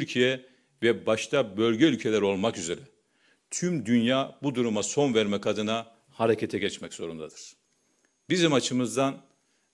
Türkiye ve başta bölge ülkeler olmak üzere tüm dünya bu duruma son vermek adına harekete geçmek zorundadır. Bizim açımızdan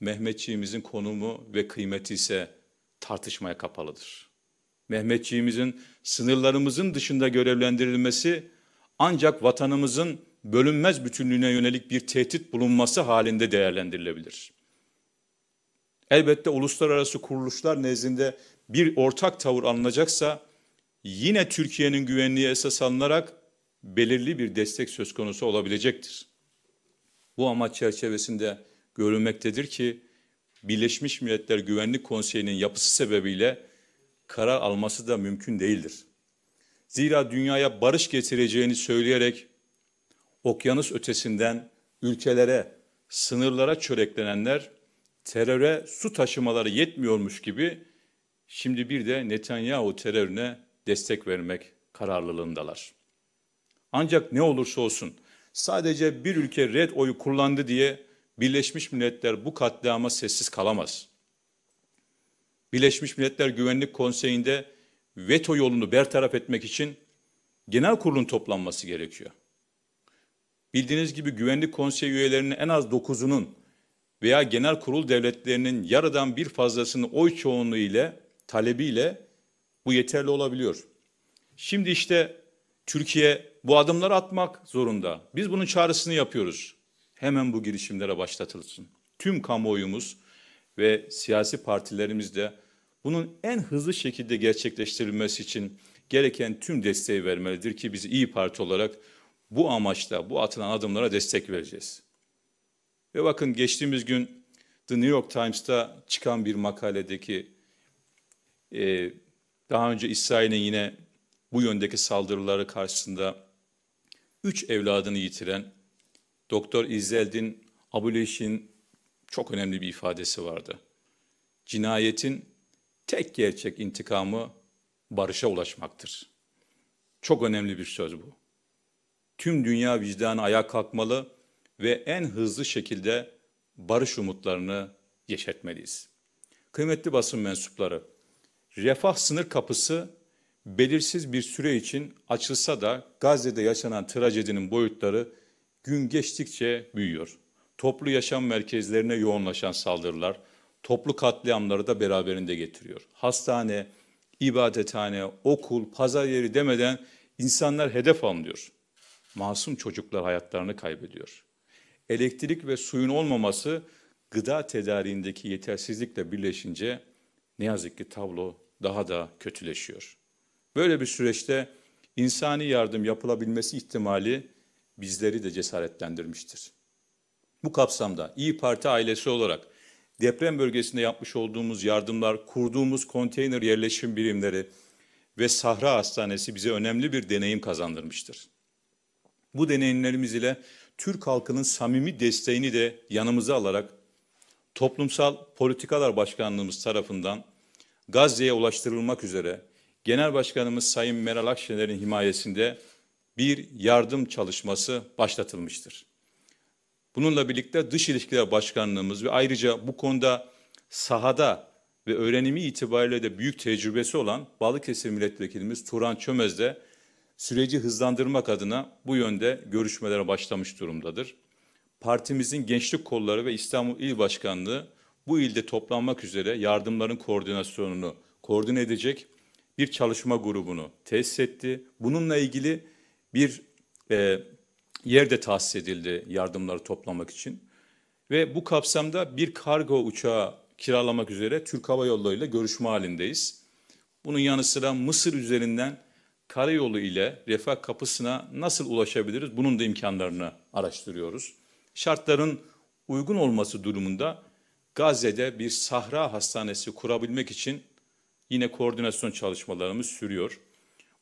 Mehmetçiğimizin konumu ve kıymeti ise tartışmaya kapalıdır. Mehmetçiğimizin sınırlarımızın dışında görevlendirilmesi ancak vatanımızın bölünmez bütünlüğüne yönelik bir tehdit bulunması halinde değerlendirilebilir. Elbette uluslararası kuruluşlar nezdinde bir ortak tavır alınacaksa yine Türkiye'nin güvenliği esas alınarak belirli bir destek söz konusu olabilecektir. Bu amaç çerçevesinde görülmektedir ki Birleşmiş Milletler Güvenlik Konseyi'nin yapısı sebebiyle karar alması da mümkün değildir. Zira dünyaya barış getireceğini söyleyerek okyanus ötesinden ülkelere, sınırlara çöreklenenler teröre su taşımaları yetmiyormuş gibi şimdi bir de Netanyahu terörüne destek vermek kararlılığındalar. Ancak ne olursa olsun sadece bir ülke red oyu kullandı diye Birleşmiş Milletler bu katliama sessiz kalamaz. Birleşmiş Milletler Güvenlik Konseyi'nde veto yolunu bertaraf etmek için genel kurulun toplanması gerekiyor. Bildiğiniz gibi Güvenlik Konseyi üyelerinin en az dokuzunun veya genel kurul devletlerinin yarıdan bir fazlasının oy çoğunluğu ile talebiyle bu yeterli olabiliyor. Şimdi işte Türkiye bu adımları atmak zorunda. Biz bunun çağrısını yapıyoruz. Hemen bu girişimlere başlatılsın. Tüm kamuoyumuz ve siyasi partilerimiz de bunun en hızlı şekilde gerçekleştirilmesi için gereken tüm desteği vermelidir ki biz iyi Parti olarak bu amaçla bu atılan adımlara destek vereceğiz. Ve bakın geçtiğimiz gün The New York Times'ta çıkan bir makaledeki e, daha önce İsrail'in yine bu yöndeki saldırıları karşısında üç evladını yitiren Doktor İzeldin Abuleş'in çok önemli bir ifadesi vardı. Cinayetin tek gerçek intikamı barışa ulaşmaktır. Çok önemli bir söz bu. Tüm dünya vicdanı ayağa kalkmalı ve en hızlı şekilde barış umutlarını yeşertmeliyiz. Kıymetli basın mensupları, refah sınır kapısı belirsiz bir süre için açılsa da Gazze'de yaşanan trajedinin boyutları gün geçtikçe büyüyor. Toplu yaşam merkezlerine yoğunlaşan saldırılar, toplu katliamları da beraberinde getiriyor. Hastane, ibadethane, okul, pazar yeri demeden insanlar hedef alınıyor. Masum çocuklar hayatlarını kaybediyor elektrik ve suyun olmaması gıda tedariğindeki yetersizlikle birleşince ne yazık ki tablo daha da kötüleşiyor. Böyle bir süreçte insani yardım yapılabilmesi ihtimali bizleri de cesaretlendirmiştir. Bu kapsamda İyi Parti ailesi olarak deprem bölgesinde yapmış olduğumuz yardımlar, kurduğumuz konteyner yerleşim birimleri ve Sahra Hastanesi bize önemli bir deneyim kazandırmıştır. Bu deneyimlerimiz ile Türk halkının samimi desteğini de yanımıza alarak Toplumsal Politikalar Başkanlığımız tarafından Gazze'ye ulaştırılmak üzere Genel Başkanımız Sayın Meral Akşener'in himayesinde bir yardım çalışması başlatılmıştır. Bununla birlikte Dış İlişkiler Başkanlığımız ve ayrıca bu konuda sahada ve öğrenimi itibariyle de büyük tecrübesi olan Balıkesir Milletvekilimiz Turan Çömez de süreci hızlandırmak adına bu yönde görüşmelere başlamış durumdadır. Partimizin gençlik kolları ve İstanbul İl Başkanlığı bu ilde toplanmak üzere yardımların koordinasyonunu koordine edecek bir çalışma grubunu tesis etti. Bununla ilgili bir e, yer de tahsis edildi yardımları toplamak için. Ve bu kapsamda bir kargo uçağı kiralamak üzere Türk Hava Yolları ile görüşme halindeyiz. Bunun yanı sıra Mısır üzerinden karayolu ile refah kapısına nasıl ulaşabiliriz? Bunun da imkanlarını araştırıyoruz. Şartların uygun olması durumunda Gazze'de bir sahra hastanesi kurabilmek için yine koordinasyon çalışmalarımız sürüyor.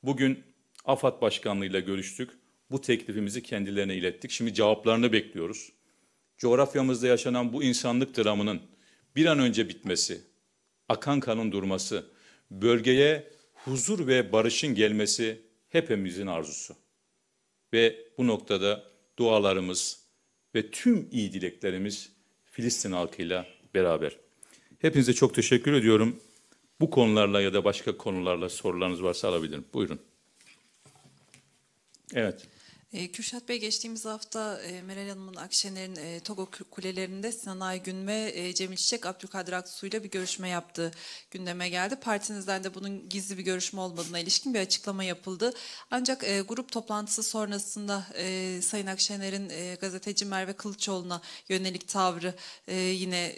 Bugün AFAD Başkanlığı ile görüştük. Bu teklifimizi kendilerine ilettik. Şimdi cevaplarını bekliyoruz. Coğrafyamızda yaşanan bu insanlık dramının bir an önce bitmesi, akan kanın durması, bölgeye huzur ve barışın gelmesi hepimizin arzusu. Ve bu noktada dualarımız ve tüm iyi dileklerimiz Filistin halkıyla beraber. Hepinize çok teşekkür ediyorum. Bu konularla ya da başka konularla sorularınız varsa alabilirim. Buyurun. Evet. Ee, Kürşat Bey geçtiğimiz hafta e, Meral Hanım'ın Akşener'in e, Togo Kulelerinde Sinan Aygün ve e, Cemil Çiçek Abdülkadir Aksu ile bir görüşme yaptığı gündeme geldi. Partinizden de bunun gizli bir görüşme olmadığına ilişkin bir açıklama yapıldı. Ancak grup toplantısı sonrasında Sayın Akşener'in gazeteci Merve Kılıçoğlu'na yönelik tavrı yine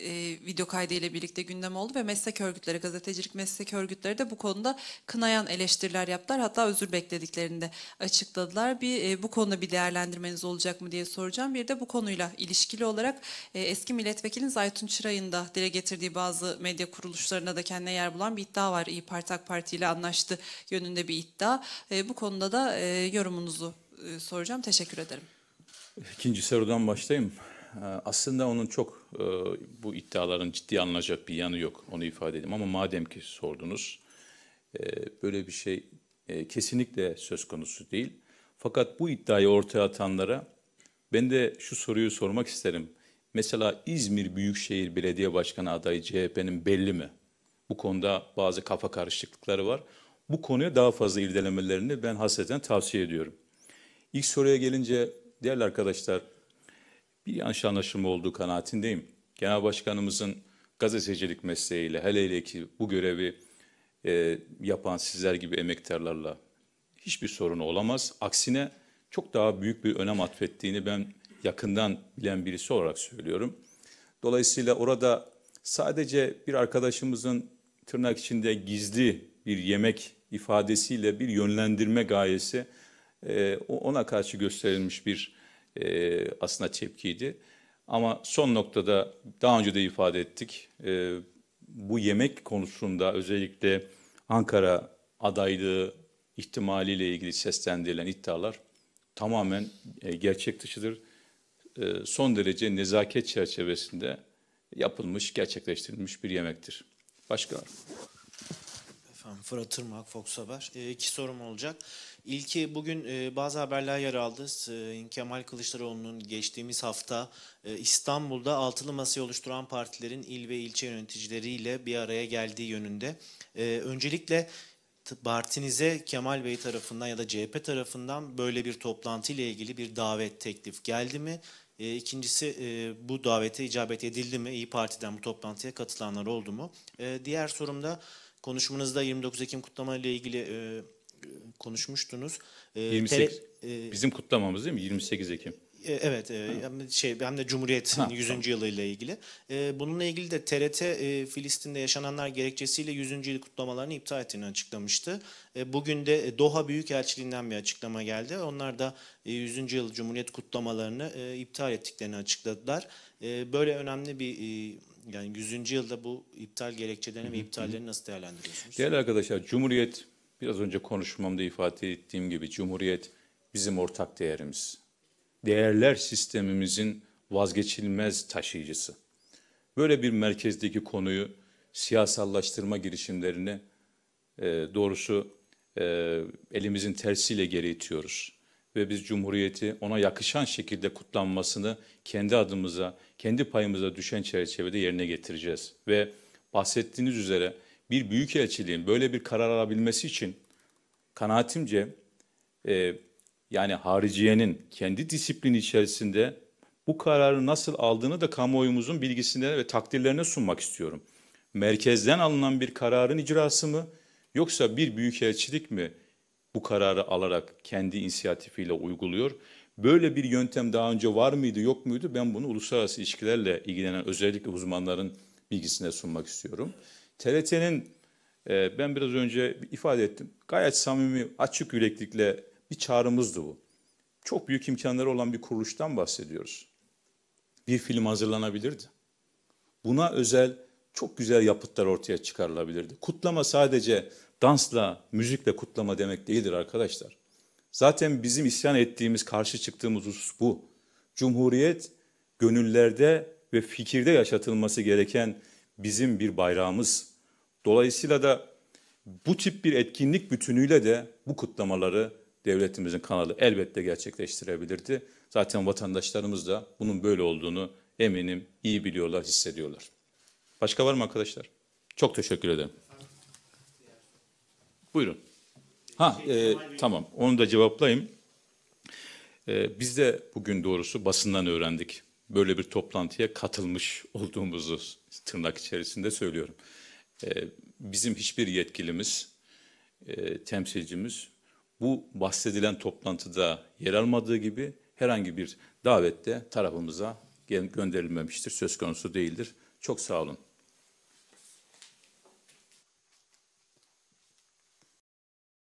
video kaydı ile birlikte gündem oldu ve meslek örgütleri, gazetecilik meslek örgütleri de bu konuda kınayan eleştiriler yaptılar. Hatta özür beklediklerini de açıkladılar. Bir bu konu konuda bir değerlendirmeniz olacak mı diye soracağım. Bir de bu konuyla ilişkili olarak e, eski milletvekili Zaytun Çıray'ın da dile getirdiği bazı medya kuruluşlarına da kendine yer bulan bir iddia var. İyi Parti AK Parti ile anlaştı yönünde bir iddia. E, bu konuda da e, yorumunuzu e, soracağım. Teşekkür ederim. İkinci sorudan başlayayım. E, aslında onun çok e, bu iddiaların ciddi alınacak bir yanı yok. Onu ifade edeyim. Ama madem ki sordunuz e, böyle bir şey kesinlikle söz konusu değil. Fakat bu iddiayı ortaya atanlara ben de şu soruyu sormak isterim. Mesela İzmir Büyükşehir Belediye Başkanı adayı CHP'nin belli mi? Bu konuda bazı kafa karışıklıkları var. Bu konuya daha fazla irdelemelerini ben hasreten tavsiye ediyorum. İlk soruya gelince değerli arkadaşlar bir yanlış anlaşılma olduğu kanaatindeyim. Genel Başkanımızın gazetecilik mesleğiyle hele hele ki bu görevi e, yapan sizler gibi emektarlarla hiçbir sorunu olamaz. Aksine çok daha büyük bir önem atfettiğini ben yakından bilen birisi olarak söylüyorum. Dolayısıyla orada sadece bir arkadaşımızın tırnak içinde gizli bir yemek ifadesiyle bir yönlendirme gayesi e, ona karşı gösterilmiş bir e, aslında tepkiydi. Ama son noktada daha önce de ifade ettik. E, bu yemek konusunda özellikle Ankara adaylığı ihtimaliyle ilgili seslendirilen iddialar tamamen e, gerçek dışıdır. E, son derece nezaket çerçevesinde yapılmış, gerçekleştirilmiş bir yemektir. Başka Efendim Fırat Tırmak, Fox Haber. E, iki sorum olacak. İlki bugün e, bazı haberler yer aldı. E, Kemal Kılıçdaroğlu'nun geçtiğimiz hafta e, İstanbul'da altılı masayı oluşturan partilerin il ve ilçe yöneticileriyle bir araya geldiği yönünde. E, öncelikle partinize Kemal Bey tarafından ya da CHP tarafından böyle bir toplantı ile ilgili bir davet teklif geldi mi? E, ikincisi e, bu davete icabet edildi mi? İyi Parti'den bu toplantıya katılanlar oldu mu? E, diğer sorumda konuşmanızda 29 Ekim kutlama ile ilgili e, konuşmuştunuz. E, 28. Tere, e, Bizim kutlamamız değil mi? 28 Ekim. E, evet, e, hem şey hem de Cumhuriyet'in ha, 100. Tamam. ile ilgili. E, bununla ilgili de TRT e, Filistin'de yaşananlar gerekçesiyle 100. yılı kutlamalarını iptal ettiğini açıklamıştı. bugün de Doha Büyükelçiliğinden bir açıklama geldi. Onlar da 100. yıl Cumhuriyet kutlamalarını iptal ettiklerini açıkladılar. böyle önemli bir yani 100. yılda bu iptal gerekçelerini ve iptallerini nasıl değerlendiriyorsunuz? Değerli arkadaşlar, Cumhuriyet biraz önce konuşmamda ifade ettiğim gibi Cumhuriyet bizim ortak değerimiz değerler sistemimizin vazgeçilmez taşıyıcısı. Böyle bir merkezdeki konuyu siyasallaştırma girişimlerini e, doğrusu e, elimizin tersiyle geri itiyoruz. Ve biz Cumhuriyeti ona yakışan şekilde kutlanmasını kendi adımıza, kendi payımıza düşen çerçevede yerine getireceğiz. Ve bahsettiğiniz üzere bir büyükelçiliğin böyle bir karar alabilmesi için kanaatimce e, yani hariciyenin kendi disiplini içerisinde bu kararı nasıl aldığını da kamuoyumuzun bilgisine ve takdirlerine sunmak istiyorum. Merkezden alınan bir kararın icrası mı yoksa bir büyükelçilik mi bu kararı alarak kendi inisiyatifiyle uyguluyor? Böyle bir yöntem daha önce var mıydı yok muydu? Ben bunu uluslararası ilişkilerle ilgilenen özellikle uzmanların bilgisine sunmak istiyorum. TRT'nin e, ben biraz önce ifade ettim. Gayet samimi, açık yüreklikle bir çağrımızdı bu. Çok büyük imkanları olan bir kuruluştan bahsediyoruz. Bir film hazırlanabilirdi. Buna özel çok güzel yapıtlar ortaya çıkarılabilirdi. Kutlama sadece dansla, müzikle kutlama demek değildir arkadaşlar. Zaten bizim isyan ettiğimiz, karşı çıktığımız husus bu. Cumhuriyet gönüllerde ve fikirde yaşatılması gereken bizim bir bayrağımız. Dolayısıyla da bu tip bir etkinlik bütünüyle de bu kutlamaları devletimizin kanalı elbette gerçekleştirebilirdi. Zaten vatandaşlarımız da bunun böyle olduğunu eminim iyi biliyorlar, hissediyorlar. Başka var mı arkadaşlar? Çok teşekkür ederim. Buyurun. Ha e, tamam onu da cevaplayayım. E, biz de bugün doğrusu basından öğrendik. Böyle bir toplantıya katılmış olduğumuzu tırnak içerisinde söylüyorum. E, bizim hiçbir yetkilimiz, e, temsilcimiz bu bahsedilen toplantıda yer almadığı gibi herhangi bir davette tarafımıza gönderilmemiştir, söz konusu değildir. Çok sağ olun.